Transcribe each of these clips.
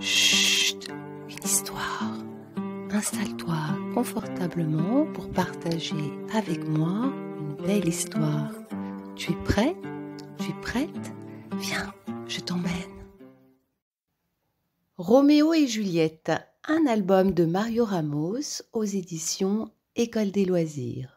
Chut, une histoire. Installe-toi confortablement pour partager avec moi une belle histoire. Tu es prêt Tu es prête Viens, je t'emmène. Roméo et Juliette, un album de Mario Ramos aux éditions École des loisirs.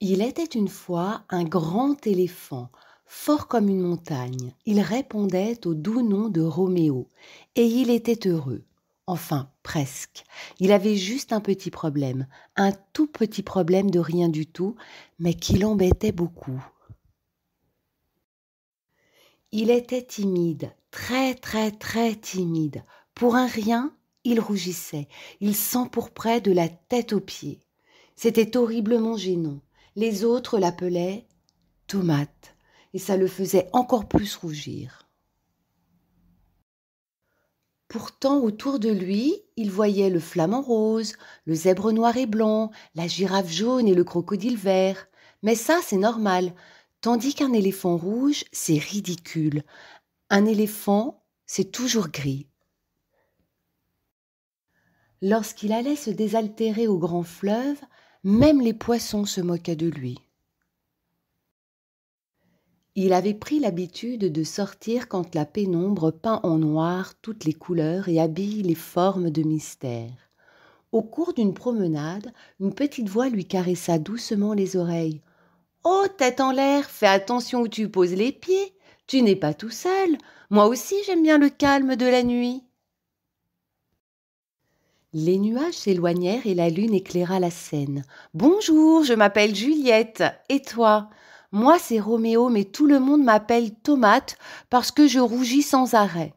Il était une fois un grand éléphant, fort comme une montagne. Il répondait au doux nom de Roméo, et il était heureux. Enfin, presque. Il avait juste un petit problème, un tout petit problème de rien du tout, mais qui l'embêtait beaucoup. Il était timide, très très très timide. Pour un rien, il rougissait, il s'empourprait de la tête aux pieds. C'était horriblement gênant. Les autres l'appelaient tomate et ça le faisait encore plus rougir. Pourtant, autour de lui, il voyait le flamant rose, le zèbre noir et blanc, la girafe jaune et le crocodile vert. Mais ça, c'est normal. Tandis qu'un éléphant rouge, c'est ridicule. Un éléphant, c'est toujours gris. Lorsqu'il allait se désaltérer au grand fleuve, même les poissons se moquaient de lui. Il avait pris l'habitude de sortir quand la pénombre peint en noir toutes les couleurs et habille les formes de mystère. Au cours d'une promenade, une petite voix lui caressa doucement les oreilles. Oh, tête en l'air, fais attention où tu poses les pieds. Tu n'es pas tout seul. Moi aussi j'aime bien le calme de la nuit. Les nuages s'éloignèrent et la lune éclaira la scène. Bonjour, je m'appelle Juliette. Et toi moi, c'est Roméo, mais tout le monde m'appelle Tomate parce que je rougis sans arrêt.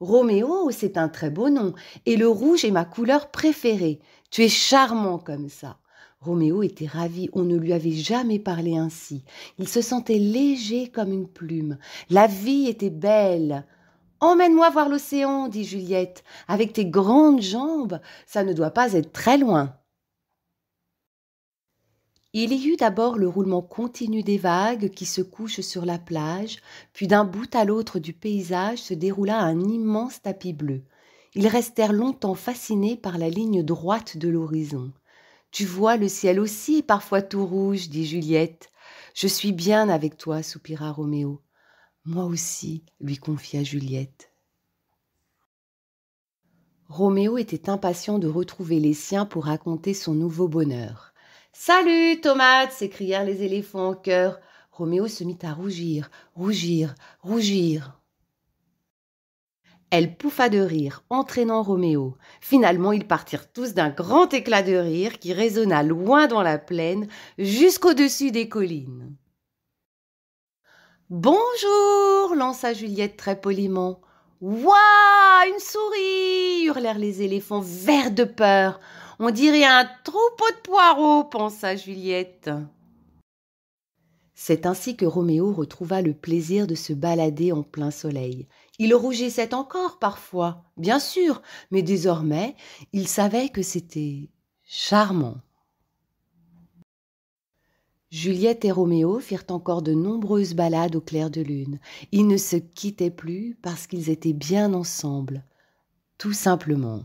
Roméo, c'est un très beau nom, et le rouge est ma couleur préférée. Tu es charmant comme ça. Roméo était ravi, on ne lui avait jamais parlé ainsi. Il se sentait léger comme une plume. La vie était belle. Emmène-moi voir l'océan, dit Juliette. Avec tes grandes jambes, ça ne doit pas être très loin. Il y eut d'abord le roulement continu des vagues qui se couchent sur la plage, puis d'un bout à l'autre du paysage se déroula un immense tapis bleu. Ils restèrent longtemps fascinés par la ligne droite de l'horizon. Tu vois le ciel aussi, parfois tout rouge, dit Juliette. Je suis bien avec toi, soupira Roméo. Moi aussi, lui confia Juliette. Roméo était impatient de retrouver les siens pour raconter son nouveau bonheur. Salut, tomate s'écrièrent les éléphants en chœur. Roméo se mit à rougir, rougir, rougir. Elle pouffa de rire, entraînant Roméo. Finalement, ils partirent tous d'un grand éclat de rire qui résonna loin dans la plaine, jusqu'au-dessus des collines. Bonjour lança Juliette très poliment. Waouh Une souris hurlèrent les éléphants verts de peur. On dirait un troupeau de poireaux, pensa Juliette. C'est ainsi que Roméo retrouva le plaisir de se balader en plein soleil. Il rougissait encore parfois, bien sûr, mais désormais il savait que c'était charmant. Juliette et Roméo firent encore de nombreuses balades au clair de lune. Ils ne se quittaient plus parce qu'ils étaient bien ensemble, tout simplement.